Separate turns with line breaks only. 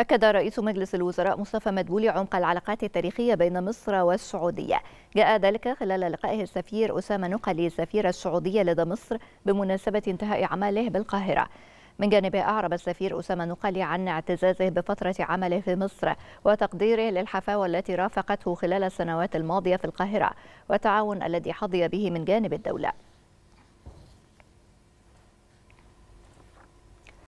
أكد رئيس مجلس الوزراء مصطفى مدبولي عمق العلاقات التاريخية بين مصر والسعودية جاء ذلك خلال لقائه السفير أسامة نقلي السفير السعودية لدى مصر بمناسبة انتهاء عمله بالقاهرة من جانبه أعرب السفير أسامة نقلي عن اعتزازه بفترة عمله في مصر وتقديره للحفاوة التي رافقته خلال السنوات الماضية في القاهرة والتعاون الذي حظي به من جانب الدولة